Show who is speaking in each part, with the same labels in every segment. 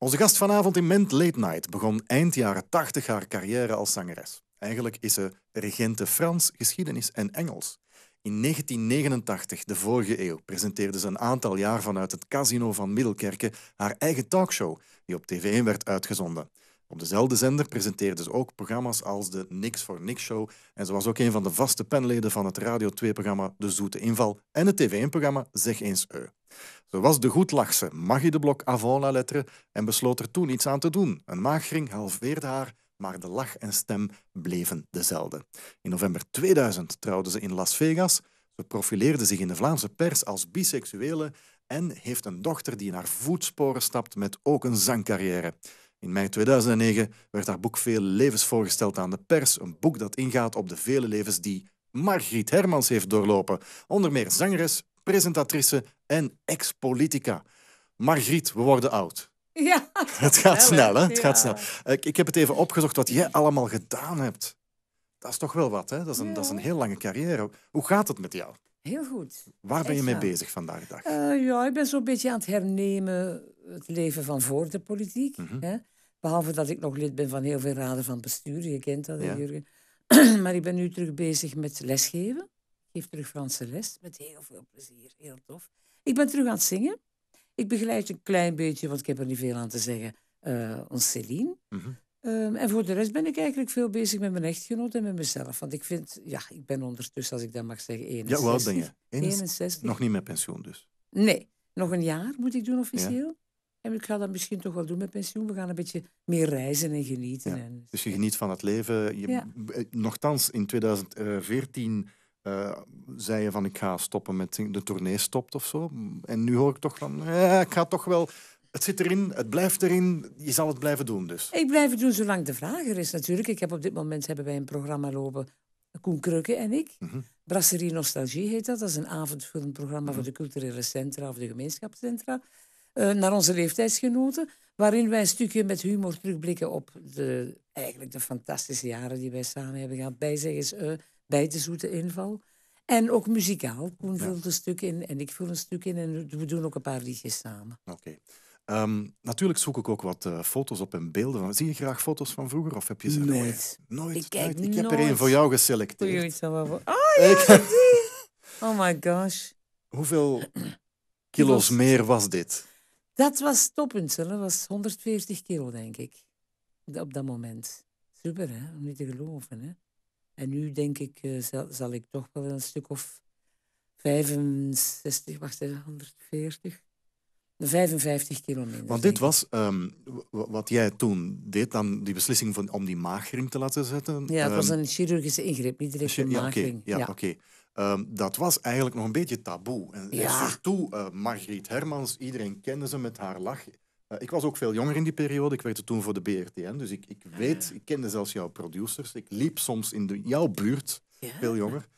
Speaker 1: Onze gast vanavond in Ment Late Night begon eind jaren 80 haar carrière als zangeres. Eigenlijk is ze regente Frans, geschiedenis en Engels. In 1989, de vorige eeuw, presenteerde ze een aantal jaar vanuit het casino van Middelkerke haar eigen talkshow, die op TV1 werd uitgezonden. Op dezelfde zender presenteerde ze ook programma's als de Niks voor Niks Show en ze was ook een van de vaste penleden van het Radio 2-programma De Zoete Inval en het TV1-programma Zeg eens Eu. Ze was de goedlachse Maggie de Blok Avona letteren, en besloot er toen iets aan te doen. Een maagring halveerde haar, maar de lach en stem bleven dezelfde. In november 2000 trouwde ze in Las Vegas. Ze profileerde zich in de Vlaamse pers als biseksuele en heeft een dochter die naar voetsporen stapt met ook een zangcarrière. In mei 2009 werd haar boek Veel Levens voorgesteld aan de pers, een boek dat ingaat op de vele levens die Margriet Hermans heeft doorlopen. Onder meer zangeres, presentatrice en ex-politica. Margriet, we worden oud.
Speaker 2: Ja. Het gaat snel, hè? Het gaat snel.
Speaker 1: Ik, ik heb het even opgezocht wat jij allemaal gedaan hebt. Dat is toch wel wat, hè? Dat is een, dat is een heel lange carrière. Hoe gaat het met jou?
Speaker 2: Heel goed. Waar ben je mee bezig vandaag de dag? Eh, ja, ik ben zo'n beetje aan het hernemen het leven van voor de politiek. Mhm. hè? Behalve dat ik nog lid ben van heel veel raden van bestuur. Je kent dat, Jurgen. maar ik ben nu terug bezig met lesgeven geef terug Franse les met heel veel plezier. Heel tof. Ik ben terug aan het zingen. Ik begeleid een klein beetje, want ik heb er niet veel aan te zeggen, eh, ons Céline. Mhm. Ehm, en voor de rest ben ik eigenlijk veel bezig met mijn echtgenoot en met mezelf. Want ik vind, ja, ik ben ondertussen, als ik dat mag zeggen, 61. Ja, hoe oud ben je? 61. Nog niet
Speaker 1: met pensioen dus?
Speaker 2: Nee. Nog een jaar moet ik doen officieel. En ik ga dat misschien toch wel doen met pensioen. We gaan een beetje meer reizen en genieten. En...
Speaker 1: Dus je geniet van het leven. Je... Eh, Nochtans, in 2014 eh, zei je van ik ga stoppen met de tournee stopt of zo. En nu hoor ik toch van ja, eh, ik ga toch wel. Het zit erin, het blijft erin, je zal het blijven doen dus.
Speaker 2: Ik blijf het doen zolang de vraag er is natuurlijk. Ik heb op dit moment hebben wij een programma lopen, Koen Krukke en ik. Mhm. Brasserie Nostalgie heet dat. Dat is een avondvullend programma voor de culturele centra of de gemeenschapscentra. Uh, naar onze leeftijdsgenoten, waarin wij een stukje met humor terugblikken op de, eigenlijk de fantastische jaren die wij samen hebben gehad. Bijzeggers, bij de zoete inval. En ook muzikaal. Koen ja. vult een stuk in en ik vul een stuk in en we doen ook een paar liedjes samen. Oké.
Speaker 1: Ehm, natuurlijk zoek ik ook wat eh, foto's op en beelden. Zie je graag foto's van vroeger of heb je ze nooit?
Speaker 2: Nooit. ik, kijk ik heb er een voor
Speaker 1: jou geselecteerd.
Speaker 2: zo Oh ja, Oh my gosh. Hoeveel kilo's meer was dit? Dat was toppunt. Dat was 140 kilo, denk ik. Op dat moment. Super, hè? Om niet te geloven, hè? En nu denk ik, eh, zal, zal, ik toch wel een stuk of 65, wacht 140. 55 kilometer. Want dit
Speaker 1: was ehm, wat jij toen deed, dan die beslissing van, om die maagring
Speaker 2: te laten zetten. Ja, het was ehm, een chirurgische ingreep, niet direct een ja, maagring. ja,
Speaker 1: oké. Ehm, dat was eigenlijk nog een beetje taboe. En, ja. Eh, Margriet Hermans, iedereen kende ze met haar lach. Eh, ik was ook veel jonger in die periode. Ik werkte toen voor de BRTN. Dus ik, ik ah. weet, ik kende zelfs jouw producers. Ik liep soms in de, jouw buurt,
Speaker 2: veel jonger.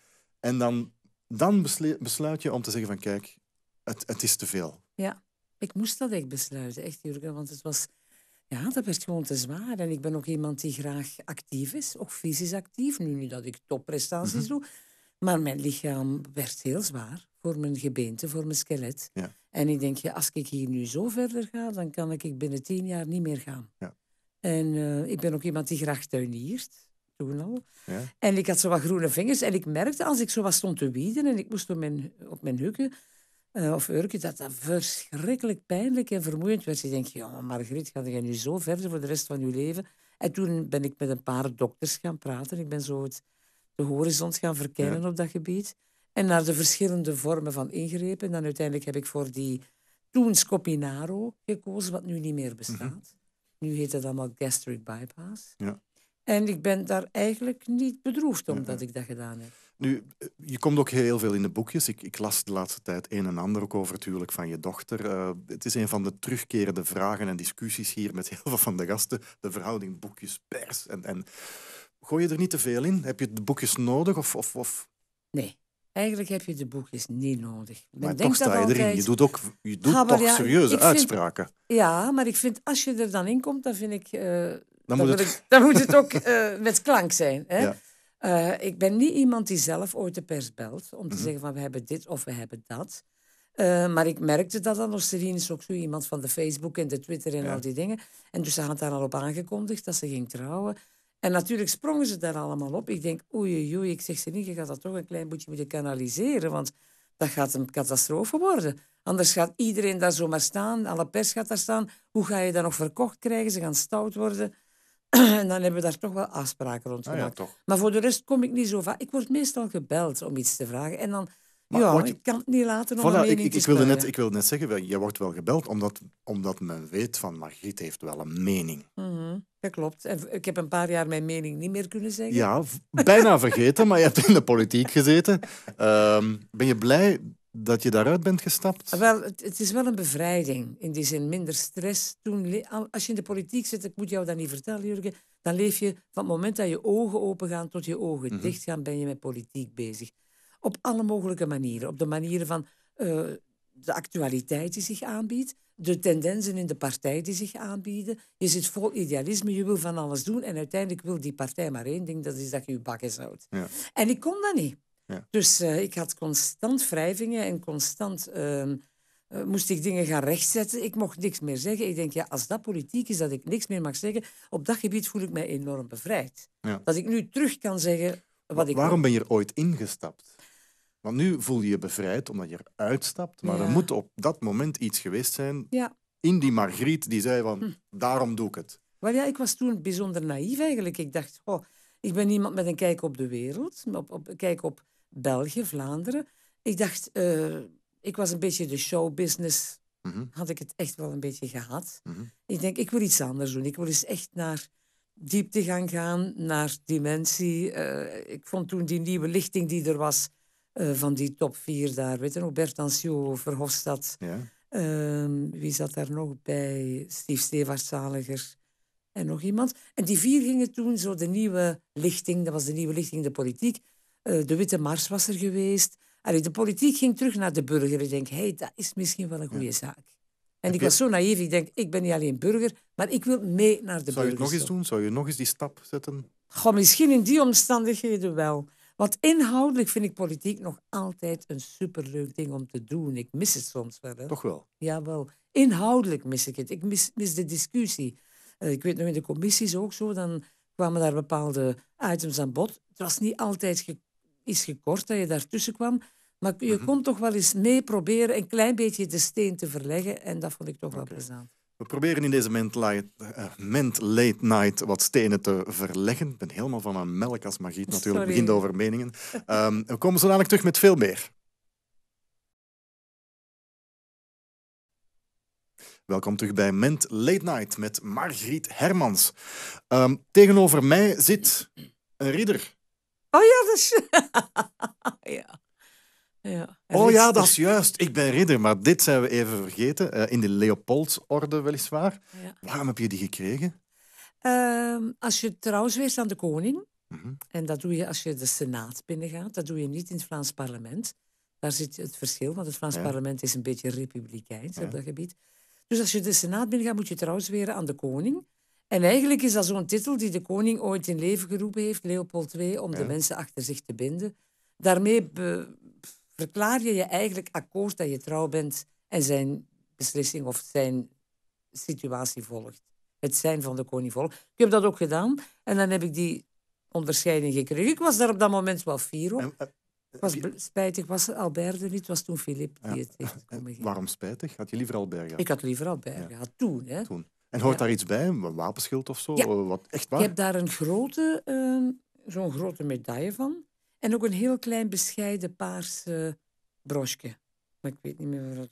Speaker 1: En dan, dan besluit je om te zeggen van kijk, het, het is te veel.
Speaker 2: Ja, ik moest dat echt besluiten, echt Jurgen. Want het was, ja, dat werd gewoon te zwaar. En ik ben ook iemand die graag actief is, ook fysisch actief. Nu, nu dat ik topprestaties mhm. doe maar mijn lichaam werd heel zwaar voor mijn gebeente, voor mijn skelet. Ja. En ik denk, ja, als ik hier nu zo verder ga, dan kan ik binnen tien jaar niet meer gaan. Ja. En eh, ik ben ook iemand die graag tuiniert, toen al. Ja. En ik had zo wat groene vingers. En ik merkte als ik zo wat stond te wieden en ik moest op mijn, op mijn hukken eh, of urken, dat dat verschrikkelijk pijnlijk en vermoeiend werd. Ik denk, ja, Margriet, ga je nu zo verder voor de rest van je leven? En toen ben ik met een paar dokters gaan praten. Ik ben zo het de horizon gaan verkennen op dat gebied. En naar de verschillende vormen van ingrepen. En dan uiteindelijk heb ik voor die toen Scopinaro gekozen, wat nu niet meer mhm. bestaat. Nu heet dat allemaal gastric bypass. Ja. En ik ben daar eigenlijk niet bedroefd omdat ik dat gedaan heb.
Speaker 1: Nu, je komt ook heel veel in de boekjes. Ik, ik, las de laatste tijd een en ander ook over het van je dochter. Eh, het is een van de terugkerende vragen en discussies hier met heel veel van de gasten. De verhouding boekjes, pers en, en Gooi je er niet te veel in? Heb je de boekjes nodig? Of, of, of?
Speaker 2: Nee, eigenlijk heb je de boekjes niet nodig. maar toch sta je erin. Je doet, ook, je doet ah, toch serieuze uitspraken. Ja, maar ik vind als je er dan in komt, dan vind ik... Eh, dan, moet het... ook eh, met klank zijn. Hè? Eh, ik ben niet iemand die zelf ooit de pers belt om te mhm. zeggen van we hebben dit of we hebben dat. maar ik merkte dat dan, Serine is ook zo iemand van de Facebook en de Twitter en al die dingen. En dus ze had daar al op aangekondigd dat ze ging trouwen. En natuurlijk sprongen ze daar allemaal op. Ik denk, oei, oei, ik zeg ze niet, je gaat dat toch een klein beetje moeten kanaliseren, want dat gaat een catastrofe worden. Anders gaat iedereen daar zomaar staan, alle pers gaat daar staan. Hoe ga je dat nog verkocht krijgen? Ze gaan stout worden. en dan hebben we daar toch wel afspraken rond ah gemaakt. maar voor de rest kom ik niet zo vaak. Ik word meestal gebeld om iets te vragen. En dan maar ja, je... ik kan het niet laten om voilà, ik, ik, ik, wilde net, ik
Speaker 1: wilde net zeggen, je wordt wel gebeld omdat, omdat men weet van Margriet heeft wel een mening.
Speaker 2: Mm Dat klopt. Ik heb een paar jaar mijn mening niet meer kunnen zeggen. Ja,
Speaker 1: bijna vergeten, maar je hebt in de politiek gezeten. Ehm, ben je blij dat je daaruit bent gestapt?
Speaker 2: Wel, het, is wel een bevrijding. In die zin minder stress. Toen, als je in de politiek zit, ik moet jou dat niet vertellen, Jurgen, dan leef je van het moment dat je ogen open gaan tot je ogen mhm. dicht gaan, ben je met politiek bezig. Op alle mogelijke manieren. Op de manieren van eh, de actualiteit die zich aanbiedt. De tendensen in de partij die zich aanbieden. Je zit vol idealisme, je wil van alles doen. En uiteindelijk wil die partij maar één ding, dat is dat je je bakjes houdt. Ja. En ik kon dat niet. Ja. Dus eh, ik had constant wrijvingen en constant ehm, eh, moest ik dingen gaan rechtzetten. Ik mocht niks meer zeggen. Ik denk, ja, als dat politiek is, dat ik niks meer mag zeggen, op dat gebied voel ik mij enorm bevrijd.
Speaker 1: Ja. Dat ik nu
Speaker 2: terug kan zeggen wat ik. Waarom ben
Speaker 1: je er ooit ingestapt? Want nu voel je je bevrijd omdat je eruit stapt. Maar er moet op dat moment iets geweest zijn ja. in die Margriet die zei van, hm. daarom doe ik het.
Speaker 2: Wel ja, ik was toen bijzonder naïef eigenlijk. Ik dacht, oh, ik ben iemand met een kijk op de wereld, op, kijk op België, Vlaanderen. Ik dacht, eh, ik was een beetje de showbusiness, mhm. had ik het echt wel een beetje gehad. Mhm. Ik denk, ik wil iets anders doen. Ik wil eens echt naar diepte gaan gaan, naar dimensie. Eh, ik vond toen die nieuwe lichting die er was, eh, van die top vier daar. Weet je Bertansio, Verhofstadt. Ja. Ehm, wie zat daar nog bij? Steve Zaliger. en nog iemand. En die vier gingen toen zo de nieuwe lichting, dat was de nieuwe lichting, de politiek. Eh, de Witte Mars was er geweest. Allee, de politiek ging terug naar de burger. Ik denk, hey, dat is misschien wel een goede zaak. En ik was zo naïef, ik denk, ik ben niet alleen burger, maar ik wil mee naar de burger. Zou je het nog eens doen?
Speaker 1: Zou je nog eens die stap zetten?
Speaker 2: Goh, misschien in die omstandigheden wel. Want inhoudelijk vind ik politiek nog altijd een superleuk ding om te doen. Ik mis het soms wel. Toch wel? Jawel. Inhoudelijk mis ik het. Ik mis, mis de discussie. Eh, ik weet nog in de commissies ook zo, dan kwamen daar bepaalde items aan bod. Het was niet altijd ge iets gekort dat je daartussen kwam. Maar je mhm. kon toch wel eens mee proberen een klein beetje de steen te verleggen. En dat vond ik toch wel plezant.
Speaker 1: We proberen in deze Ment Late, eh, late Night wat stenen te verleggen. Ik ben helemaal van mijn melk als Margriet. natuurlijk. Het begint over meningen. Ehm, we komen zo dadelijk terug met veel meer. Welkom terug bij Ment Late Night met Margriet Hermans. Ehm, tegenover mij zit een ridder.
Speaker 2: Oh ja, dat is... ja. Ja. Oh ja, dat is
Speaker 1: juist. Ik ben ridder, maar dit zijn we even vergeten. Eh, in de Orde,
Speaker 2: weliswaar. Ja.
Speaker 1: Waarom heb je die gekregen?
Speaker 2: Ehm, als je trouwens aan de koning, mhm. en dat doe je als je de Senaat binnengaat, dat doe je niet in het Vlaams parlement. Daar zit het verschil, want het Vlaams parlement is een beetje republikeins op dat gebied. Dus als je de Senaat binnengaat, moet je trouwens weer aan de koning. En eigenlijk is dat zo'n titel die de koning ooit in leven geroepen heeft, Leopold II, om de mensen achter zich te binden. Daarmee verklaar je je eigenlijk akkoord dat je trouw bent en zijn beslissing of zijn situatie volgt. Het zijn van de koning volgt. Ik heb dat ook gedaan en dan heb ik die onderscheiding gekregen. Ik was daar op dat moment wel fier op. Eh, was eh, spijtig was Albert er niet, was toen Filip die het
Speaker 1: heeft eh, Waarom spijtig? Had je liever Albert Ik had
Speaker 2: liever Albert ja. gehad, toen. Hè. toen.
Speaker 1: En hoort daar iets bij, een wapenschild of zo? Wat, echt waar? Ik heb
Speaker 2: daar een grote, ehm, zo'n grote medaille van. En ook een heel klein bescheiden paarse brosje. Maar ik weet niet meer wat...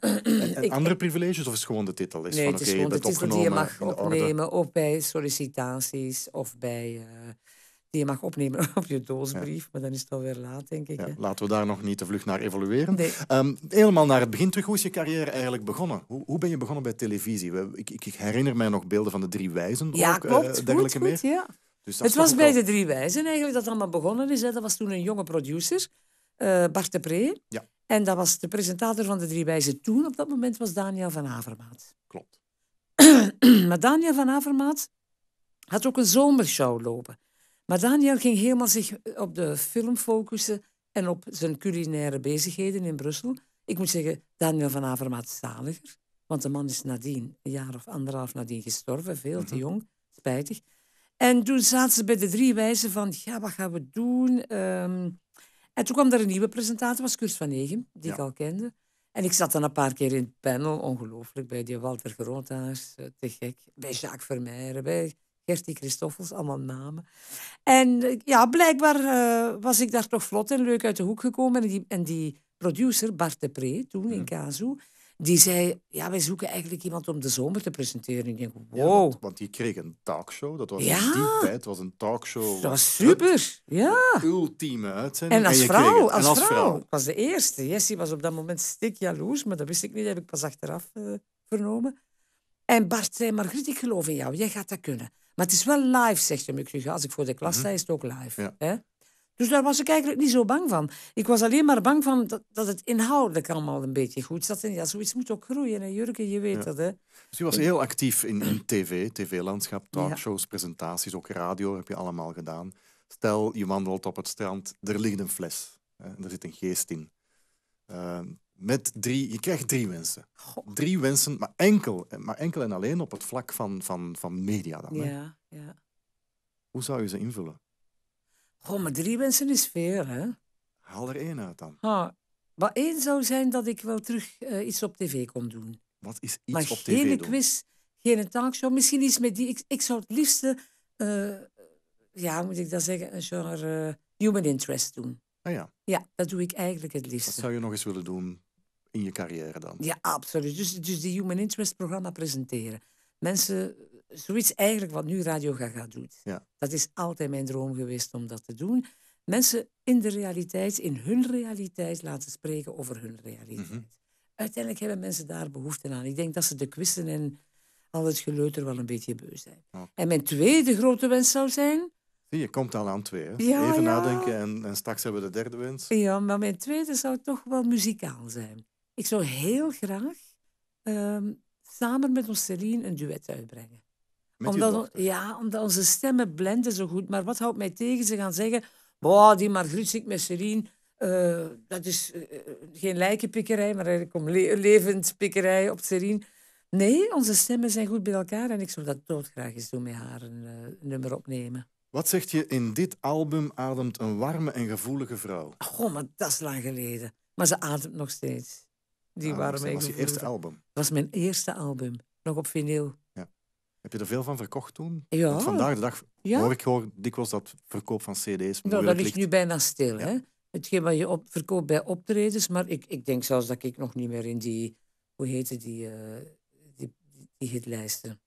Speaker 2: En, andere privileges of is het gewoon de titel? Is van, het is de titel die je mag opnemen of bij sollicitaties of bij... Eh, die je mag opnemen op je doosbrief. Maar dan is het alweer laat, denk ik.
Speaker 1: laten we daar nog niet te vlug naar evolueren. Nee. Ehm, helemaal naar het begin terug. Hoe is je carrière eigenlijk begonnen? Hoe, hoe ben je begonnen bij televisie? Ik, ik, herinner mij nog beelden van de Drie Wijzen. Ja, ook, eh, klopt. Uh, dergelijke goed, goed, ja. Dus het was bij de
Speaker 2: Drie Wijzen eigenlijk dat allemaal begonnen is. Dat was toen een jonge producer, uh, Bart de Pre. Ja. En dat was de presentator van de Drie Wijzen toen. Op dat moment was Daniel van Avermaat. Klopt. maar Daniel van Avermaat had ook een zomershow lopen. Maar Daniel ging helemaal zich eh, op de film focussen en op zijn culinaire bezigheden in Brussel. Ik moet zeggen, Daniel van Avermaat zaliger. Want de man is nadien, een jaar of anderhalf nadien gestorven, veel te mhm. jong, spijtig. En toen zaten ze bij de drie wijzen van, ja, wat gaan we doen? Ehm, en toen kwam er een nieuwe presentator, was Kurt van Negen, die ik al kende. En ik zat dan een paar keer in het panel, ongelooflijk, bij die Walter Groothaars, eh, te gek. Bij Jacques Vermeijeren, bij Gertie Christoffels, allemaal namen. En eh, ja, blijkbaar eh, was ik daar toch vlot en leuk uit de hoek gekomen. En die, en die producer, Bart de Pre, toen in mm. Kazu, die zei, ja, wij zoeken eigenlijk iemand om de zomer te presenteren. Ik denk,
Speaker 1: wow. want, die kreeg een talkshow. Dat was ja. die tijd was een talkshow. Dat was super, ja. ultieme uitzending. En als en vrouw, als, als, vrouw.
Speaker 2: was de eerste. die was op dat moment stik jaloers, maar dat wist ik niet. Dat heb ik pas achteraf eh, vernomen. En Bart zei, Margriet, ik geloof in jou. Jij gaat dat kunnen. Maar het is wel live, zegt hem. Ik als ik voor de klas mhm. sta, is het ook live. Ja. Dus daar was ik eigenlijk niet zo bang van. Ik was alleen maar bang van dat, dat het inhoudelijk allemaal een beetje goed zat. En ja, zoiets moet ook groeien, hè, Jurgen, je weet dat. Hè. Dus je was heel
Speaker 1: actief in, tv, tv-landschap, talkshows, presentaties, ook radio heb je allemaal gedaan. Stel, je wandelt op het strand, er ligt een fles, hè, en er zit een geest in. Ehm, met drie, je krijgt drie wensen. Drie wensen, maar enkel, maar enkel en alleen op het vlak van, van, van media dan. Ja, ja. Hoe zou je ze invullen?
Speaker 2: Goh, maar drie mensen is veel, hè?
Speaker 1: Haal er één uit dan.
Speaker 2: Ah, maar één zou zijn dat ik wel terug eh, iets op tv kon doen. Wat is iets op tv doen? geen quiz, geen talkshow. Misschien iets met die... Ik, ik zou het liefste, uh, ja, moet ik dat zeggen, een genre uh, human interest doen. Ah ja. Ja, dat doe ik eigenlijk het liefst. Wat zou je nog
Speaker 1: eens willen doen in je carrière dan? Ja,
Speaker 2: absoluut. Dus, dus die human interest programma presenteren. Mensen zoiets eigenlijk wat nu Radio Gaga doet. Ja. Dat is altijd mijn droom geweest om dat te doen. Mensen in de realiteit, in hun realiteit laten spreken over hun realiteit. Mhm. Uiteindelijk hebben mensen daar behoefte aan. Ik denk dat ze de kwisten en al het geleuter wel een beetje beu zijn. En mijn tweede grote wens zou zijn... Zie,
Speaker 1: je komt al aan twee. Even nadenken en, en straks hebben we de derde wens.
Speaker 2: Ja, maar mijn tweede zou toch wel muzikaal zijn. Ik zou heel graag ehm, samen met ons Celine een duet uitbrengen omdat, Ja, omdat onze stemmen blenden zo goed. Maar wat houdt mij tegen? Ze gaan zeggen, boah, die Margriet met Serien, eh, dat is eh, eh, geen lijkenpikkerij, maar eigenlijk om levend pikkerij op Serien. Nee, onze stemmen zijn goed bij elkaar en ik zou dat doodgraag eens doen met haar een nummer opnemen. Wat zegt
Speaker 1: je, in dit album ademt een warme en gevoelige vrouw? Oh,
Speaker 2: goh, maar dat is lang geleden. Maar ze ademt nog steeds. Die warme dat was je eerste album? Dat was mijn eerste album, nog op vinyl.
Speaker 1: Heb je er veel van verkocht toen? Ja. Want vandaag de dag hoor ik hoor dikwijls dat verkoop van cd's Nou, dat ligt
Speaker 2: nu bijna stil. Hè? Hetgeen wat je op, verkoopt bij optredens. Maar ik, ik denk zelfs dat ik nog niet meer in die... Hoe heette die, uh, die, die, hitlijsten?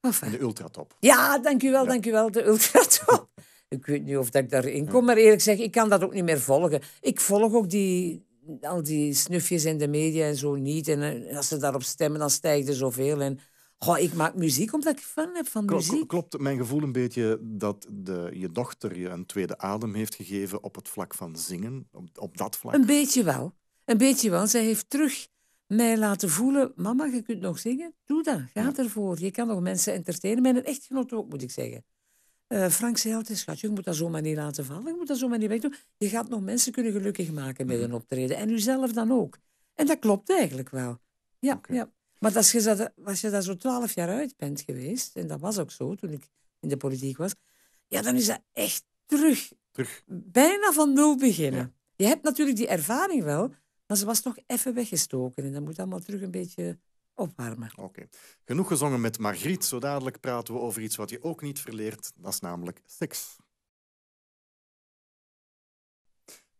Speaker 2: Enfin. De ultratop. Ja, dankjewel, u ja. dank De ultratop. ik weet niet of dat ik daarin kom. Maar eerlijk gezegd, ik kan dat ook niet meer volgen. Ik volg ook die, al die snufjes in de media en zo niet. En, eh, als ze daarop stemmen, dan stijgt er zoveel. En Goh, ik maak muziek omdat ik fan heb van muziek.
Speaker 1: Klopt mijn gevoel een beetje dat de, je dochter je een tweede adem heeft gegeven op het vlak van zingen? Op, dat vlak? Een
Speaker 2: beetje wel. Een beetje wel. Zij heeft terug mij laten voelen, mama, je kunt nog zingen. Doe dat. Ga ervoor. Je kan nog mensen entertainen. Mijn echtgenoot ook, moet ik zeggen. Uh, Frank zei altijd, schatje, je moet dat zomaar niet laten vallen. Je moet dat zomaar niet wegdoen. Je gaat nog mensen kunnen gelukkig maken met mhm. een optreden. En uzelf dan ook. En dat klopt eigenlijk wel. Ja, ja. Maar als je, dat, als je daar zo twaalf jaar uit bent geweest, en dat was ook zo toen ik in de politiek was, ja, dan is dat echt terug. Bijna van nul beginnen. Je hebt natuurlijk die ervaring wel, maar ze was toch even weggestoken. En dat moet allemaal terug een beetje opwarmen. Oké.
Speaker 1: Genoeg gezongen met Margriet. Zo dadelijk praten we over iets wat je ook niet verleert. Dat is namelijk seks.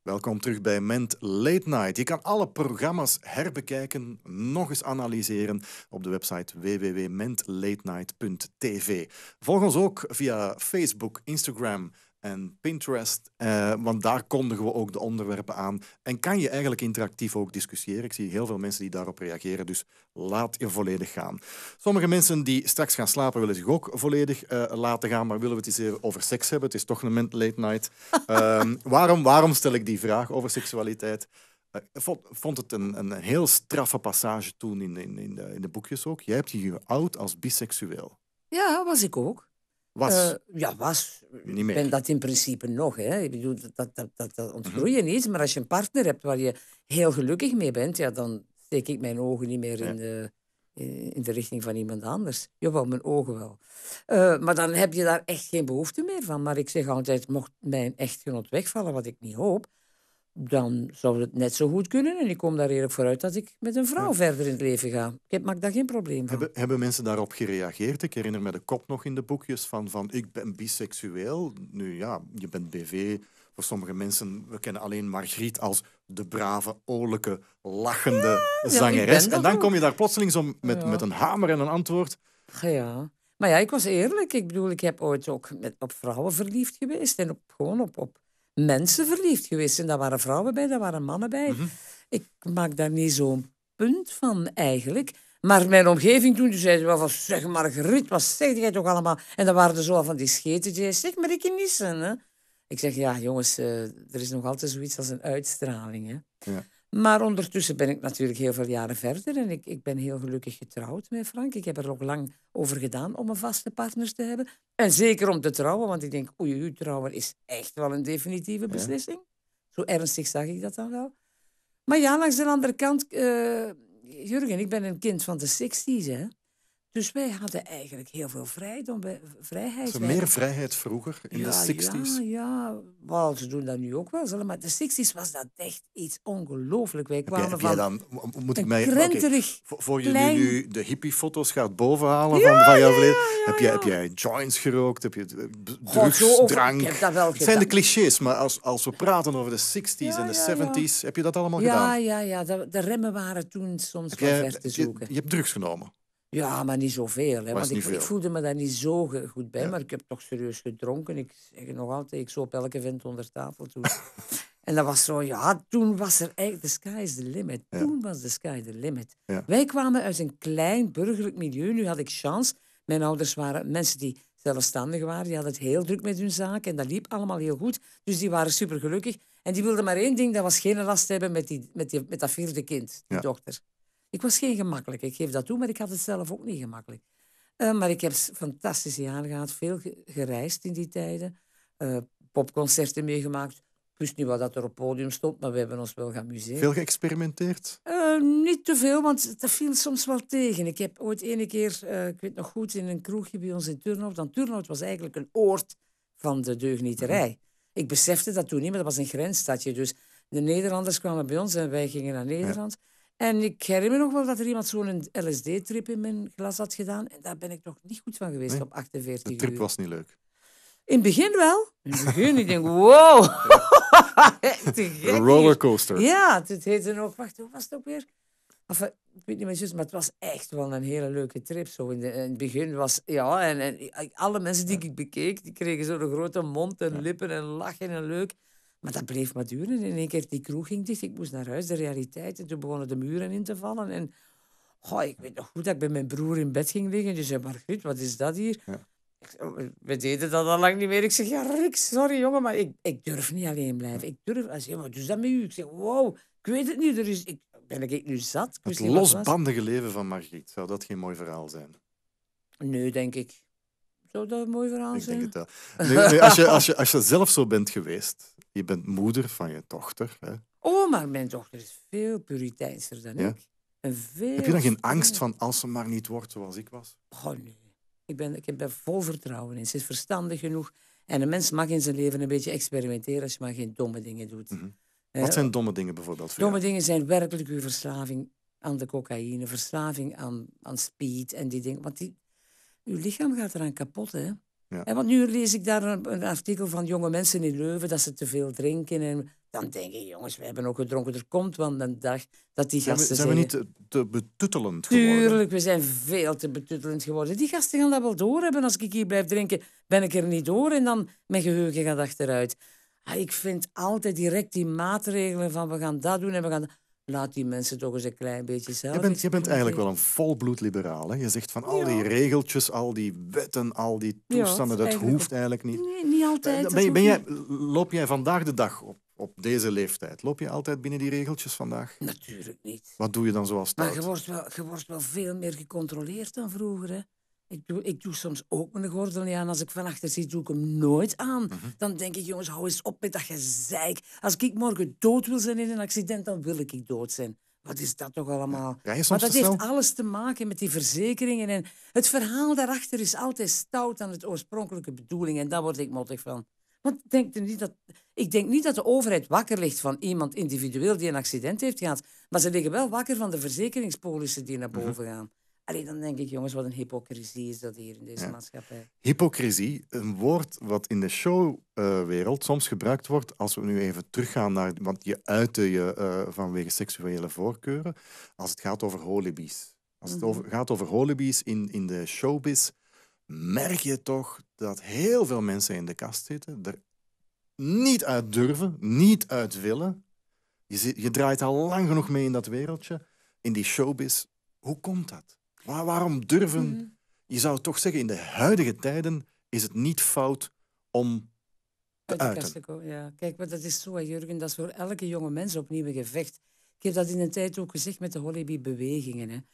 Speaker 1: Welkom terug bij Ment Late Night. Je kan alle programma's herbekijken, nog eens analyseren op de website www.mentlatenight.tv. Volg ons ook via Facebook, Instagram, en Pinterest. Eh, want daar kondigen we ook de onderwerpen aan. En kan je eigenlijk interactief ook discussiëren. Ik zie heel veel mensen die daarop reageren. Dus laat je volledig gaan. Sommige mensen die straks gaan slapen willen zich ook volledig eh, laten gaan. Maar willen we het eens even over seks hebben? Het is toch een late night. Ehm, waarom, waarom stel ik die vraag over seksualiteit? Eh, ik vond, het een, een heel straffe passage toen in, in, in, de, in de boekjes ook. Jij hebt
Speaker 2: je oud als biseksueel. Ja, was ik ook. Was? Eh, ja, was. Ik ben dat in principe nog. Hè. Ik bedoel, dat, dat, dat, dat mhm. ontgroei je niet. Maar als je een partner hebt waar je heel gelukkig mee bent, ja, dan steek ik mijn ogen niet meer in, de, in de richting van iemand anders. Jawel, mijn ogen wel. Eh, maar dan heb je daar echt geen behoefte meer van. Maar ik zeg altijd, mocht mijn echtgenoot wegvallen, wat ik niet hoop, dan zou het net zo goed kunnen. En ik kom daar eerlijk vooruit dat ik met een vrouw verder in het leven ga. Ik heb, maak daar geen probleem van. Hebben,
Speaker 1: hebben, mensen daarop gereageerd? Ik herinner me de kop nog in de boekjes van, van ik ben biseksueel. Nu ja, je bent BV. Voor sommige mensen, we kennen alleen Margriet als de
Speaker 2: brave, oorlijke, lachende zangeres. en dan kom je daar plotseling zo met, met een hamer en een antwoord. Ja. Maar ja, ik was eerlijk. Ik bedoel, ik heb ooit ook met, op vrouwen verliefd geweest. En op, gewoon op, op mensen verliefd geweest en Daar waren vrouwen bij, daar waren mannen bij. Mhm. Ik maak daar niet zo'n punt van eigenlijk. Maar mijn omgeving toen, zei zeiden wel van, zeg maar Gerrit, wat zeg jij toch allemaal? En dan waren er zo al van die scheten zeg maar ik niet Ik zeg, ja jongens, eh, er is nog altijd zoiets als een uitstraling. Hè? Ja. Maar ondertussen ben ik natuurlijk heel veel jaren verder en ik, ik ben heel gelukkig getrouwd met Frank. Ik heb er ook lang over gedaan om een vaste partner te hebben. En zeker om te trouwen, want ik denk, oei, trouwen is echt wel een definitieve beslissing. Zo ernstig zag ik dat dan wel. Maar ja, langs de andere kant, uh, Jurgen, ik ben een kind van de 60s, hè. Dus wij hadden eigenlijk heel veel vrijdom, vrijheid. meer vrijheid
Speaker 1: vroeger, in de 60s? Ja,
Speaker 2: ja. Well, ze doen dat nu ook wel. Maar de 60s was dat echt iets ongelooflijk. Wij kwamen van dan,
Speaker 1: moet ik voor, je nu, de de hippiefoto's gaat bovenhalen van, van jouw verleden, heb, jij, heb jij joints gerookt? Heb je eh, drugs, drank? Het zijn de clichés, maar als, als we praten over de 60s en de 70s, heb je dat
Speaker 2: allemaal gedaan? Ja, ja, ja. De, de remmen waren toen soms wel ver
Speaker 1: te zoeken. je hebt drugs genomen?
Speaker 2: Ja, maar niet zoveel. Hè, want ik, voelde me daar niet zo goed bij, maar ik heb toch serieus gedronken. Ik zeg nog altijd, ik op elke vent onder tafel toen. en dat was zo, ja, toen was er eigenlijk, de sky is the limit. Toen was de sky the limit. Wij kwamen uit een klein burgerlijk milieu. Nu had ik chance. Mijn ouders waren mensen die zelfstandig waren. Die hadden het heel druk met hun zaken. en dat liep allemaal heel goed. Dus die waren supergelukkig. En die wilden maar één ding, dat was geen last hebben met, die, met, die, met dat vierde kind, die dochter. Ik was geen gemakkelijk, ik geef dat toe, maar ik had het zelf ook niet gemakkelijk. Eh, maar ik heb fantastische jaren gehad, veel gereisd in die tijden, uh, popconcerten meegemaakt. Ik wist niet wat dat er op podium stond, maar we hebben ons wel geamuseerd. Veel geëxperimenteerd? Eh, niet te veel, want dat viel soms wel tegen. Ik heb ooit ene keer, ik weet nog goed, in een kroegje bij ons in Turnhout. Dan Turnhout was eigenlijk een oord van de deugnieterij. Mhm. Ik besefte dat toen niet, maar dat was een grensstadje. Dus de Nederlanders kwamen bij ons en wij gingen naar Nederland. En ik herinner me nog wel dat er iemand zo'n LSD-trip in mijn glas had gedaan. En daar ben ik nog niet goed van geweest op 48
Speaker 1: uur. De trip was niet leuk.
Speaker 2: In het begin wel. In het begin, ik denk, wow.
Speaker 1: Een rollercoaster.
Speaker 2: Ja, het heette nog wacht, hoe was het ook weer? Of, ik weet niet mijn zus, maar het was echt wel een hele leuke trip. Zo in, de, het begin was, ja, en, en alle mensen die ik bekeek, die kregen zo'n grote mond en lippen en lachen en leuk. Maar dat bleef maar duren. In één keer die kroeg ging dicht. Ik moest naar huis, de realiteit. En toen begonnen de muren in te vallen. En oh, ik weet nog goed dat ik bij mijn broer in bed ging liggen. Die dus, eh, zei, Margriet, wat is dat hier? Oh, we deden dat al lang niet meer. Ik zeg, ja, Rick, sorry jongen, maar ik, ik durf niet alleen blijven. Ik durf. Hij zei, wat dat met u? Ik zeg, wow, ik weet het niet. Er is, ik, ben ik nu zat? het losbandige
Speaker 1: leven van Margriet, zou dat geen mooi verhaal zijn?
Speaker 2: Nee, denk ik. Zou dat een mooi verhaal zijn? Ik denk het wel. als, je, als,
Speaker 1: je, als je zelf zo bent geweest, je bent moeder van je dochter. Hè?
Speaker 2: Oh, maar mijn dochter is veel puriteinser dan ik. heb je dan geen angst van
Speaker 1: als ze maar niet wordt zoals ik was? Oh nee.
Speaker 2: Ik ben, ik ben vol vertrouwen in. Ze is verstandig genoeg. En een mens mag in zijn leven een beetje experimenteren als je maar geen domme dingen doet. Mhm. Eh, Wat zijn domme dingen bijvoorbeeld? domme jou? dingen zijn werkelijk uw verslaving aan de cocaïne, verslaving aan, aan speed en die dingen. Want die, uw lichaam gaat eraan kapot, hè? En want nu lees ik daar een, artikel van jonge mensen in Leuven dat ze te veel drinken. En dan denk ik, jongens, we hebben ook gedronken. Er komt wel een dag dat die gasten. Zijn we, zijn
Speaker 1: we niet te, betuttelend geworden?
Speaker 2: Tuurlijk, we zijn veel te betuttelend geworden. Die gasten gaan dat wel doorhebben. Als ik hier blijf drinken, ben ik er niet door en dan mijn geheugen gaat achteruit. Ah, ik vind altijd direct die maatregelen van we gaan dat doen en we gaan dat laat die mensen toch eens een klein beetje zelf. Je bent, je bent eigenlijk wel
Speaker 1: een volbloed liberaal. Hè? Je zegt van al die regeltjes, al die wetten, al die toestanden, dat hoeft eigenlijk niet.
Speaker 2: Nee, niet altijd. Eh, ben, ben jij,
Speaker 1: loop jij vandaag de dag op, op deze leeftijd? Loop je altijd binnen die regeltjes
Speaker 2: vandaag? Natuurlijk niet.
Speaker 1: Wat doe je dan zoals dat? Maar je
Speaker 2: wordt, wel, je wordt wel veel meer gecontroleerd dan vroeger. Hè? Ik doe, ik doe soms ook mijn gordel niet aan. Als ik van achter zit, doe ik hem nooit aan. Mhm. Dan denk ik, jongens, hou eens op met dat gezeik. Als ik morgen dood wil zijn in een accident, dan wil ik dood zijn. Wat is dat toch allemaal? maar dat heeft alles te maken met die verzekeringen. En het verhaal daarachter is altijd stout aan het oorspronkelijke bedoeling. En daar word ik mottig van. Want denk niet dat, ik denk niet dat de overheid wakker ligt van iemand individueel die een accident heeft gehad. Maar ze liggen wel wakker van de verzekeringspolissen die naar mhm. boven gaan. Allee, dan denk ik, jongens, wat een hypocrisie is dat hier in deze maatschappij.
Speaker 1: Hypocrisie, een woord wat in de showwereld eh, soms gebruikt wordt als we nu even teruggaan naar... Want je uitte je eh, vanwege seksuele voorkeuren als het gaat over holibies. Als het mhm. gaat over holibies in, in de showbiz, merk je toch dat heel veel mensen in de kast zitten, er niet uit durven, niet uit willen. Je, je draait al lang genoeg mee in dat wereldje, in die showbiz. Hoe komt dat? Waar, waarom durven... Mhm. Je zou toch zeggen, in de huidige tijden is het niet fout om
Speaker 2: te uiten. ja. Kijk, maar dat is zo, Jurgen. Dat is voor elke jonge mens opnieuw een gevecht. Ik heb dat in een tijd ook gezegd met de Holleby-bewegingen.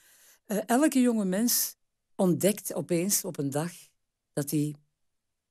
Speaker 2: Eh, elke jonge mens ontdekt opeens op een dag dat hij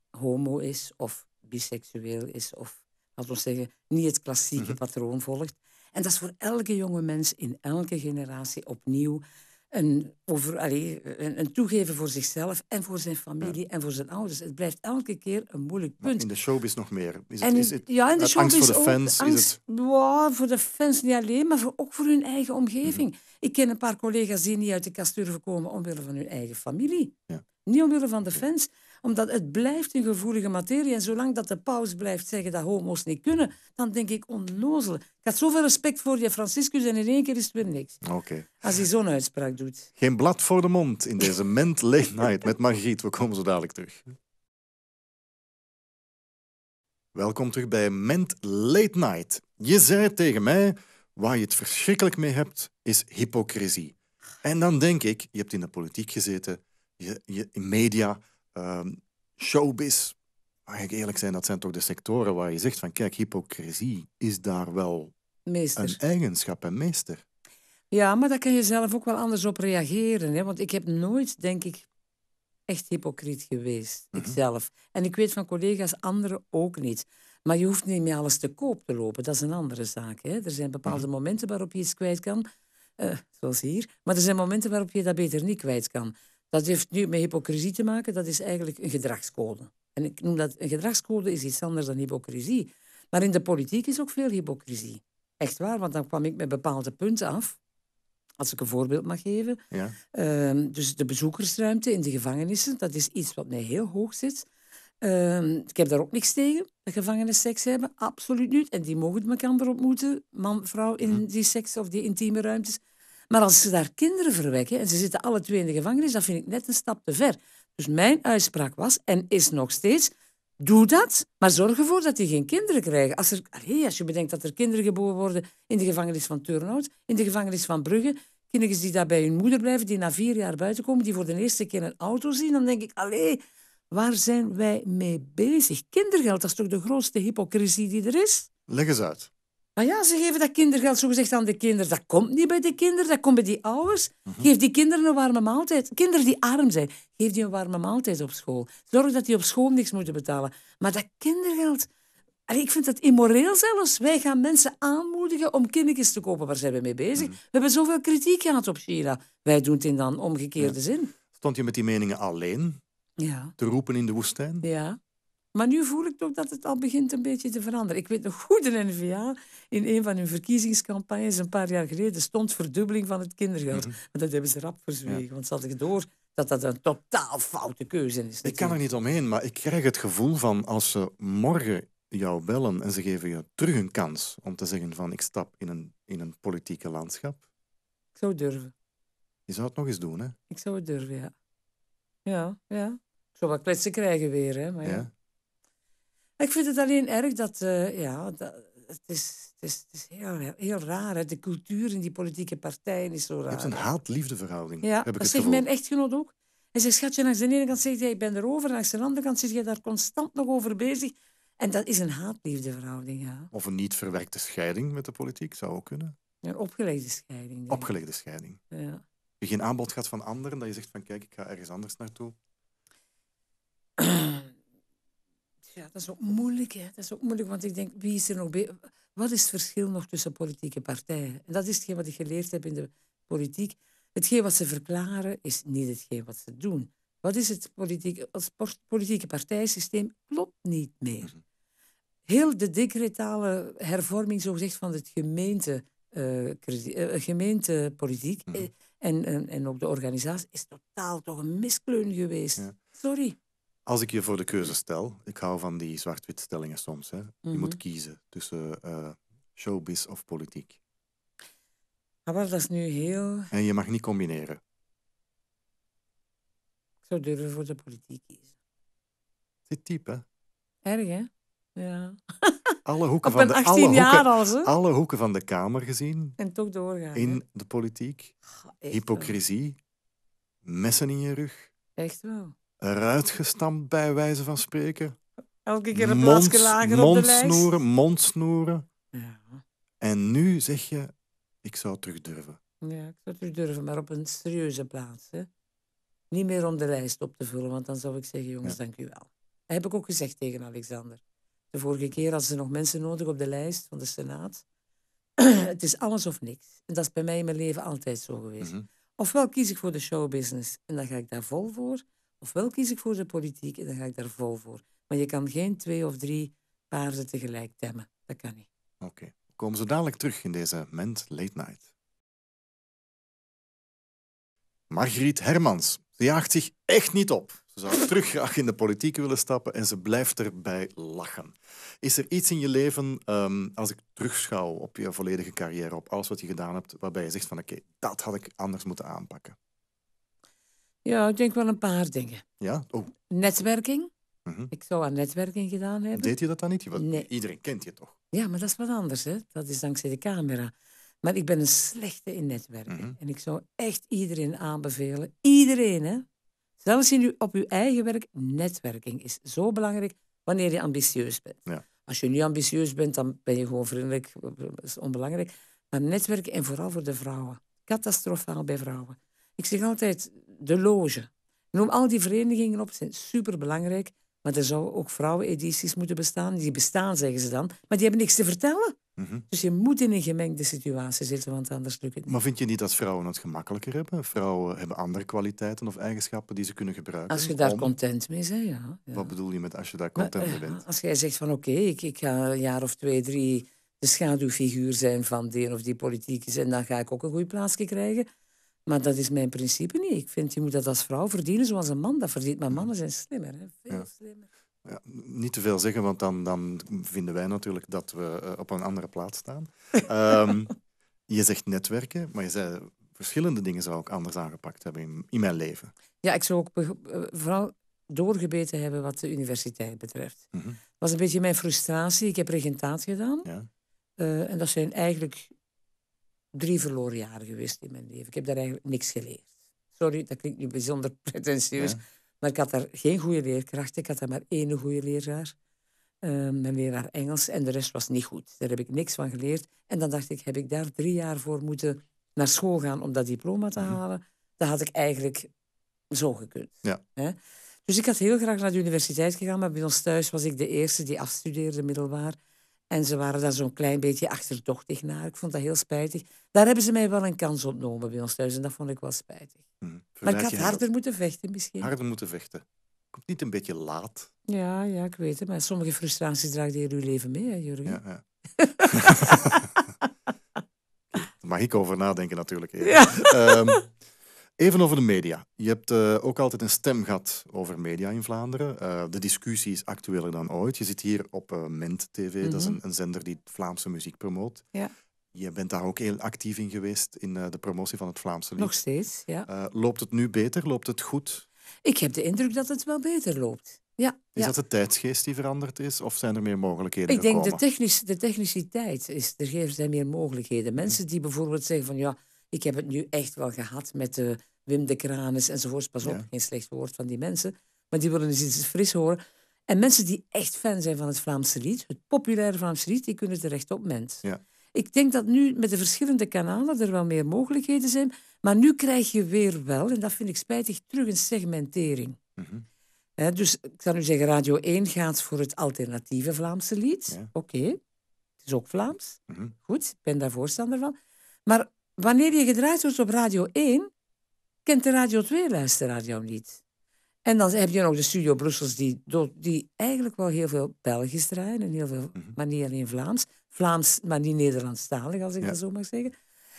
Speaker 2: homo is of biseksueel is of, laten we zeggen, niet het klassieke mhm. patroon volgt. En dat is voor elke jonge mens in elke generatie opnieuw een, over, allez, een, een, toegeven voor zichzelf en voor zijn familie en voor zijn ouders. Het blijft elke keer een moeilijk punt. in de showbiz nog meer. Is en, het, is het, ja, in de showbiz angst voor de fans? Ook, angst, is het... wow, voor de fans niet alleen, maar voor, ook voor hun eigen mhm. omgeving. Ik ken een paar collega's die niet uit de kast durven komen omwille van hun eigen familie. Ja. Niet omwille van de fans omdat het blijft een gevoelige materie. En zolang dat de paus blijft zeggen dat homo's niet kunnen, dan denk ik onnozel. Ik had zoveel respect voor je, Franciscus, en in één keer is het weer niks. Oké. Als hij zo'n uitspraak doet.
Speaker 1: Geen blad voor de mond in deze Ment Late Night met Margriet. We komen zo dadelijk terug. Welkom terug bij Ment Late Night. Je zei tegen mij, waar je het verschrikkelijk mee hebt, is hypocrisie. En dan denk ik, je hebt in de politiek gezeten, je, je in media, Um, showbiz, mag ik eerlijk zijn, dat zijn toch de sectoren waar je zegt van kijk, hypocrisie is daar wel meester. een eigenschap en meester.
Speaker 2: Ja, maar daar kan je zelf ook wel anders op reageren. Hè? Want ik heb nooit, denk ik, echt hypocriet geweest. Ikzelf. Mhm. En ik weet van collega's, anderen ook niet. Maar je hoeft niet met alles te koop te lopen. Dat is een andere zaak. Hè? Er zijn bepaalde mhm. momenten waarop je iets kwijt kan. Eh, zoals hier. Maar er zijn momenten waarop je dat beter niet kwijt kan. Dat heeft nu met hypocrisie te maken, dat is eigenlijk een gedragscode. En ik noem dat een gedragscode is iets anders dan hypocrisie. Maar in de politiek is ook veel hypocrisie. Echt waar, want dan kwam ik met bepaalde punten af. Als ik een voorbeeld mag geven. Ja. Ehm, dus de bezoekersruimte in de gevangenissen, dat is iets wat mij heel hoog zit. Ehm, ik heb daar ook niks tegen, dat gevangenen seks hebben. Absoluut niet. En die mogen elkaar ontmoeten, man, vrouw, in mhm. die seks of die intieme ruimtes. Maar als ze daar kinderen verwekken en ze zitten alle twee in de gevangenis, dat vind ik net een stap te ver. Dus mijn uitspraak was en is nog steeds, doe dat, maar zorg ervoor dat die geen kinderen krijgen. Als, er, als je bedenkt dat er kinderen geboren worden in de gevangenis van Turnhout, in de gevangenis van Brugge, kinderen die daar bij hun moeder blijven, die na vier jaar buiten komen, die voor de eerste keer een auto zien, dan denk ik, allee, waar zijn wij mee bezig? Kindergeld, dat is toch de grootste hypocrisie die er is?
Speaker 1: Leg eens uit.
Speaker 2: Maar ja, ze geven dat kindergeld zogezegd aan de kinderen. Dat komt niet bij de kinderen, dat komt bij die ouders. Mhm. Geef die kinderen een warme maaltijd. Kinderen die arm zijn, geef die een warme maaltijd op school. Zorg dat die op school niks moeten betalen. Maar dat kindergeld... ik vind dat immoreel zelfs. Wij gaan mensen aanmoedigen om kindertjes te kopen. Waar zijn we mee bezig? Mhm. We hebben zoveel kritiek gehad op China. Wij doen het in dan omgekeerde zin.
Speaker 1: Stond je met die meningen alleen? Ja. Te roepen in de woestijn?
Speaker 2: Ja. Maar nu voel ik toch dat het al begint een beetje te veranderen. Ik weet nog goed, de NVA in een van hun verkiezingscampagnes een paar jaar geleden stond verdubbeling van het kindergeld. Mhm. Maar dat hebben ze rap verzwegen, want ze hadden door dat dat een totaal foute keuze is. Ik kan er
Speaker 1: niet omheen, maar ik krijg het gevoel van als ze morgen jou bellen en ze geven je terug een kans om te zeggen van ik stap in een, in een politieke landschap.
Speaker 2: Ik zou durven. Je zou het nog eens doen, hè? Ik zou het durven, ja. Ja, ja. Ik zou wat kletsen krijgen weer, hè. Maar ja. Ik vind het alleen erg dat, eh, ja, het is, het is, het is heel, heel raar. Hè. De cultuur in die politieke partijen is zo raar. Je hebt een
Speaker 1: haatliefdeverhouding? Ja, dat zegt mijn
Speaker 2: echtgenoot ook. Hij zegt, schatje, aan de ene kant zegt hij, ik ben erover. En aan de andere kant zit je daar constant nog over bezig. En dat is een haat ja.
Speaker 1: Of een niet verwerkte scheiding met de politiek, zou ook kunnen. Een
Speaker 2: opgelegde scheiding.
Speaker 1: Opgelegde scheiding. Ja. Je geen aanbod gaat van anderen, dat je zegt van, kijk, ik ga ergens anders naartoe.
Speaker 2: Ja, dat is ook moeilijk, hè. Dat is ook moeilijk, want ik denk, wie is er nog Wat is het verschil nog tussen politieke partijen? En dat is hetgeen wat ik geleerd heb in de politiek. Hetgeen wat ze verklaren is niet hetgeen wat ze doen. Wat is het politieke... als politieke partijsysteem klopt niet meer. Mhm. Heel de decretale hervorming, zogezegd, van het gemeente... Uh, uh, gemeentepolitiek mhm. eh, en, en, en, ook de organisatie is totaal toch een miskleun geweest. Sorry.
Speaker 1: Als ik je voor de keuze stel, ik hou van die zwart witstellingen soms. Hè. Je moet mhm. kiezen tussen eh, showbiz of politiek.
Speaker 2: Maar ah, dat is nu heel. En je mag niet combineren. Ik zou durven voor de politiek kiezen. Dit type, hè? Erg, hè? Ja.
Speaker 1: Alle hoeken, van de, alle, alle hoeken van de Kamer gezien. En
Speaker 2: toch doorgaan. In
Speaker 1: de politiek. Hypocrisie. Messen in je
Speaker 2: rug. Echt wel
Speaker 1: eruit gestampt, bij wijze van spreken. Elke keer een plaatsje lager op de lijst. Mondsnoeren, mondsnoeren. Ja. En nu zeg je, ik zou terug durven.
Speaker 2: Ja, ik zou terug durven, maar op een serieuze plaats. Hè? Niet meer om de lijst op te vullen, want dan zou ik zeggen, jongens, dank u wel. Dat heb ik ook gezegd tegen Alexander. De vorige keer hadden ze nog mensen nodig op de lijst van de Senaat. het is alles of niks. En dat is bij mij in mijn leven altijd zo geweest. Mhm. Ofwel kies ik voor de showbusiness en dan ga ik daar vol voor ofwel kies ik voor de politiek en dan ga ik daar vol voor. Maar je kan geen twee of drie paarden tegelijk temmen. Dat kan niet.
Speaker 1: Oké. Okay. We komen zo dadelijk terug in deze Ment Late Night. Margriet Hermans. Ze jaagt zich echt niet op. Ze zou terug graag in de politiek willen stappen en ze blijft erbij lachen. Is er iets in je leven, ehm, als ik terugschouw op je volledige carrière, op alles wat je gedaan hebt, waarbij je zegt van oké, dat had ik anders moeten aanpakken?
Speaker 2: Ja, ik denk wel een paar dingen. Ja? Oh. Netwerking. Mhm. Ik zou aan netwerking gedaan hebben. Deed je dat dan niet? Je Iedereen kent je toch? Ja, maar dat is wat anders. Hè? Dat is dankzij de camera. Maar ik ben een slechte in netwerken. Mhm. En ik zou echt iedereen aanbevelen. Iedereen, hè? Zelfs in u, op uw eigen werk, netwerking is zo belangrijk wanneer je ambitieus bent. Ja. Als je niet ambitieus bent, dan ben je gewoon vriendelijk. Dat is onbelangrijk. Maar netwerken en vooral voor de vrouwen. Catastrofaal bij vrouwen. Ik zeg altijd, de loge. Noem al die verenigingen op, zijn superbelangrijk. Maar er zouden ook vrouwenedities moeten bestaan. Die bestaan, zeggen ze dan. Maar die hebben niks te vertellen. Mhm. Dus je moet in een gemengde situatie zitten, want anders lukt het niet. Maar
Speaker 1: vind je niet dat vrouwen het gemakkelijker hebben? Vrouwen hebben andere kwaliteiten of eigenschappen die ze kunnen gebruiken. Als je daar content
Speaker 2: mee bent, ja.
Speaker 1: Wat bedoel je met als je daar content mee eh, bent?
Speaker 2: als jij zegt van oké, ik, ik ga een jaar of twee, drie de schaduwfiguur zijn van die of die politiek is en dan ga ik ook een goede plaatsje krijgen. Maar dat is mijn principe niet. Ik vind, je moet dat als vrouw verdienen zoals een man dat verdient. Maar mannen zijn slimmer, hè? veel
Speaker 1: slimmer. Ja, niet te veel zeggen, want dan, dan vinden wij natuurlijk dat we eh, op een andere plaats staan. Ehm, je zegt netwerken, maar je zei verschillende dingen zou ik anders aangepakt hebben in, mijn leven.
Speaker 2: Ja, ik zou ook eh, vooral doorgebeten hebben wat de universiteit betreft. Dat mhm. was een beetje mijn frustratie. Ik heb regentaat gedaan. Ja. Eh, en dat zijn eigenlijk drie verloren jaren geweest in mijn leven. Ik heb daar eigenlijk niks geleerd. Sorry, dat klinkt nu bijzonder pretentieus. Maar ik had daar geen goede leerkracht. Ik had daar maar één goede leraar. Uh, ehm, mijn leraar Engels. En de rest was niet goed. Daar heb ik niks van geleerd. En dan dacht ik, heb ik daar drie jaar voor moeten naar school gaan om dat diploma te mhm. halen? Dat had ik eigenlijk zo gekund. Ja. Hè? Dus ik had heel graag naar de universiteit gegaan. Maar bij ons thuis was ik de eerste die afstudeerde middelbaar. En ze waren daar zo'n klein beetje achterdochtig naar. Ik vond dat heel spijtig. Daar hebben ze mij wel een kans ontnomen bij ons thuis. En dat vond ik wel spijtig. Hm, maar ik had harder moeten vechten misschien. Harder moeten vechten. Komt niet een beetje laat? Ja, ja, ik weet het. Maar sommige frustraties draagt je uw leven mee, hè, Jurgen? Ja, ja.
Speaker 1: Daar mag ik over nadenken natuurlijk. Ja. Ehm, Even over de media. Je hebt eh, ook altijd een stem gehad over media in Vlaanderen. Eh, de discussie is actueler dan ooit. Je zit hier op uh, eh, Ment TV, dat is mhm. een, zender die Vlaamse muziek promoot. Ja. Je bent daar ook heel actief in geweest in de promotie van het Vlaamse lied. Nog steeds, ja. loopt het nu beter? Loopt het goed?
Speaker 2: Ik heb de indruk dat het wel beter loopt. Ja, is dat de
Speaker 1: tijdsgeest die veranderd is of zijn er meer mogelijkheden? Ik denk de,
Speaker 2: technisch, de techniciteit is, er geeft zijn meer mogelijkheden. Mensen die bijvoorbeeld zeggen van ja, ik heb het nu echt wel gehad met de eh, Wim de Kranes enzovoorts. Pas op, geen slecht woord van die mensen. Maar die willen dus iets fris horen. En mensen die echt fan zijn van het Vlaamse lied, het populaire Vlaamse lied, die kunnen terecht op mens. Ja. Ik denk dat nu met de verschillende kanalen er wel meer mogelijkheden zijn. Maar nu krijg je weer wel, en dat vind ik spijtig, terug een segmentering. Mhm. dus ik kan nu zeggen, Radio 1 gaat voor het alternatieve Vlaamse lied. Oké, het is ook Vlaams. Mhm. Goed, ik ben daar voorstander van. Maar wanneer je gedraaid wordt op Radio 1, kent de Radio 2-luisteraar jou niet. En dan heb je nog de Studio Brussels, die, die eigenlijk wel heel veel Belgisch draaien. En heel veel, mhm. maar niet alleen Vlaams. Vlaams, maar niet Nederlandstalig, als ik dat zo mag zeggen.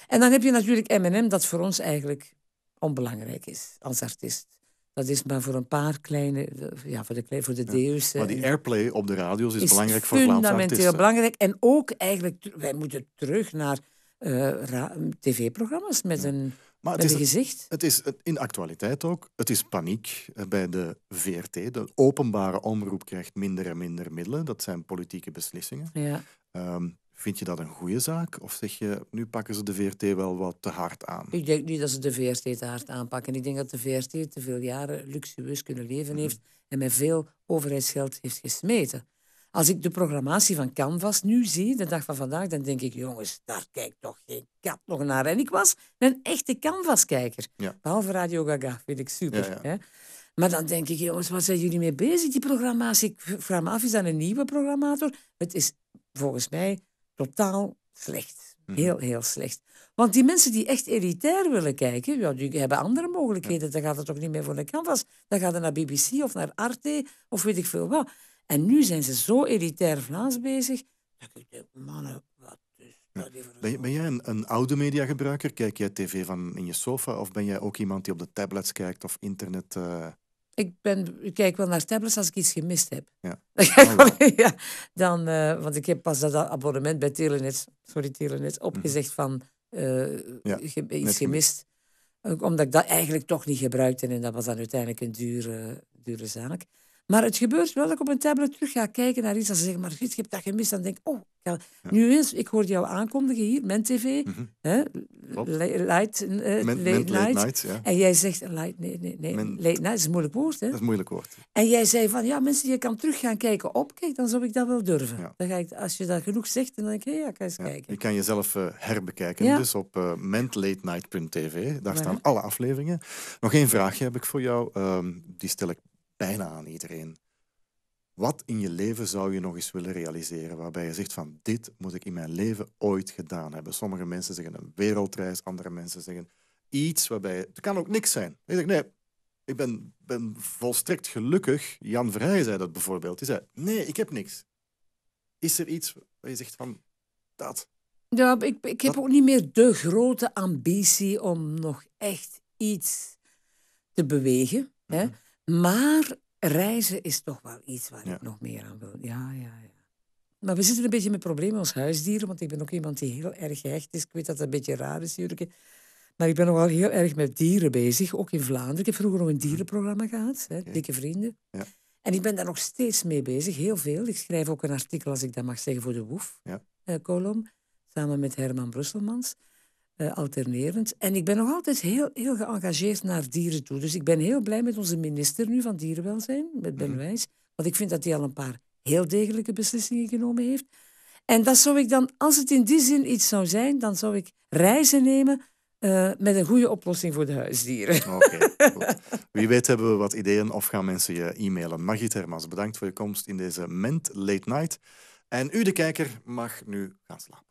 Speaker 2: En dan heb je natuurlijk M&M, dat voor ons eigenlijk onbelangrijk is als artiest. Dat is maar voor een paar kleine, ja, voor de, voor de ja. deus. Maar die
Speaker 1: airplay op de radio's is, belangrijk voor Vlaamse artiesten. Fundamenteel
Speaker 2: belangrijk. En ook eigenlijk, wij moeten terug naar eh, tv-programma's met een... Maar het is, gezicht?
Speaker 1: Het is in de actualiteit ook. Het is paniek eh, bij de VRT. De openbare omroep krijgt minder en minder middelen. Dat zijn politieke beslissingen. Ja. Ehm, vind je dat een goede zaak? Of zeg je, nu pakken ze de VRT wel wat te hard aan?
Speaker 2: Ik denk niet dat ze de VRT te hard aanpakken. Ik denk dat de VRT te veel jaren luxueus kunnen leven mhm. heeft en met veel overheidsgeld heeft gesmeten. Als ik de programmatie van Canvas nu zie, de dag van vandaag, dan denk ik, jongens, daar kijkt toch geen kat nog naar. En ik was een echte Canvas-kijker. Behalve Radio Gaga, vind ik super. Hè? Maar dan denk ik, jongens, waar zijn jullie mee bezig, die programmatie? Ik vraag me af, is dat een nieuwe programmator? Het is volgens mij totaal slecht. Mhm. Heel, heel slecht. Want die mensen die echt elitair willen kijken, ja, die hebben andere mogelijkheden. Dan gaat het toch niet meer voor de canvas. Dan gaat het naar BBC of naar Arte of weet ik veel wat. En nu zijn ze zo elitair Vlaams bezig, dat
Speaker 1: ik denk, mannen, wat is dat ben, jij een, een oude mediagebruiker? Kijk jij tv van in je sofa? Of ben jij ook iemand die op de tablets kijkt of internet...
Speaker 2: Eh? Ik, ben, kijk wel naar tablets als ik iets gemist heb. Ja. Dan, ah, eh, want ik heb pas dat abonnement bij Telenet, sorry Telenet, mhm. opgezegd van uh, ja, iets gemist. Ook omdat ik dat eigenlijk toch niet gebruikte en dat was dan uiteindelijk een dure, dure zaak. Maar het gebeurt wel dat ik op een tablet terug ga kijken naar iets. Als ze zeggen, maar Giet, je hebt dat gemist. Dan denk ik, oh, nu eens, ik hoorde jou aankondigen hier, Ment tv. Mhm. Light, eh, late, night. Ja. En jij zegt, light, nee, nee, nee. Men, late night is een moeilijk woord. Dat is een moeilijk woord. En jij zei van, ja, mensen, je kan terug gaan kijken op. Kijk, dan zou ik dat wel durven. Dan ga ik, als je dat genoeg zegt, dan denk ik, hey, ja, kan eens kijken.
Speaker 1: Je kan jezelf eh, herbekijken. Dus op uh, eh, mentlatenight.tv, daar staan alle afleveringen. Nog één vraagje heb ik voor jou. Ehm, die stel ik bijna aan iedereen. Wat in je leven zou je nog eens willen realiseren waarbij je zegt van dit moet ik in mijn leven ooit gedaan hebben? Sommige mensen zeggen een wereldreis, andere mensen zeggen iets waarbij... Het kan ook niks zijn. Ik zeg nee, ik ben, ben volstrekt gelukkig. Jan Vrij zei dat bijvoorbeeld. Hij zei nee, ik heb niks. Is er iets waar je zegt van dat?
Speaker 2: Ja, ik, ik heb ook niet meer de grote ambitie om nog echt iets te bewegen. hè? Mhm. Maar reizen is toch wel iets waar ik nog meer aan wil. Ja, ja, ja. Maar we zitten een beetje met problemen als huisdieren, want ik ben ook iemand die heel erg gehecht is. Ik weet dat dat een beetje raar is, natuurlijk. Maar ik ben nogal heel erg met dieren bezig, ook in Vlaanderen. Ik heb vroeger nog een mhm. dierenprogramma gehad, hè, Dikke Vrienden. Ja. En ik ben daar nog steeds mee bezig, heel veel. Ik schrijf ook een artikel, als ik dat mag zeggen, voor de Woef ja. eh, samen met Herman Brusselmans. Eh, alternerend. En ik ben nog altijd heel, heel geëngageerd naar dieren toe. Dus ik ben heel blij met onze minister nu van dierenwelzijn, met Ben mhm. Wijs. Want ik vind dat hij al een paar heel degelijke beslissingen genomen heeft. En dat zou ik dan, als het in die zin iets zou zijn, dan zou ik reizen nemen eh, met een goede oplossing voor de huisdieren.
Speaker 1: Oké, okay, Wie weet hebben we wat ideeën of gaan mensen je e-mailen. Margit Hermans, bedankt voor je komst in deze Ment Late Night. En u, de kijker, mag nu gaan slapen.